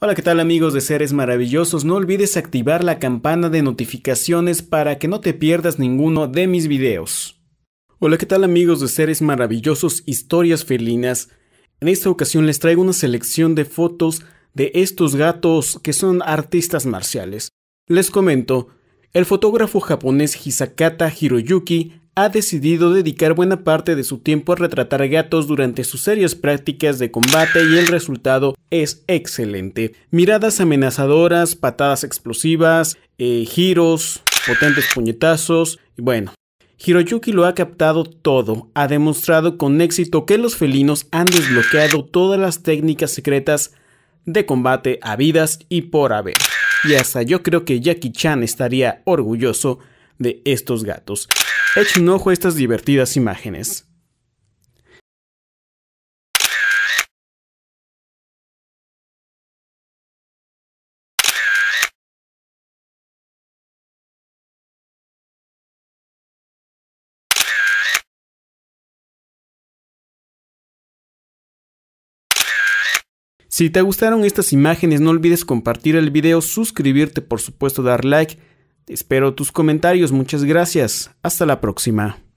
Hola, ¿qué tal amigos de Seres Maravillosos? No olvides activar la campana de notificaciones para que no te pierdas ninguno de mis videos. Hola, ¿qué tal amigos de Seres Maravillosos Historias Felinas? En esta ocasión les traigo una selección de fotos de estos gatos que son artistas marciales. Les comento, el fotógrafo japonés Hisakata Hiroyuki ha decidido dedicar buena parte de su tiempo a retratar gatos durante sus serias prácticas de combate y el resultado es excelente. Miradas amenazadoras, patadas explosivas, eh, giros, potentes puñetazos y bueno. Hiroyuki lo ha captado todo, ha demostrado con éxito que los felinos han desbloqueado todas las técnicas secretas de combate vidas y por haber. Y hasta yo creo que Jackie Chan estaría orgulloso de estos gatos. Echen un ojo a estas divertidas imágenes. Si te gustaron estas imágenes no olvides compartir el video, suscribirte por supuesto, dar like espero tus comentarios, muchas gracias. Hasta la próxima.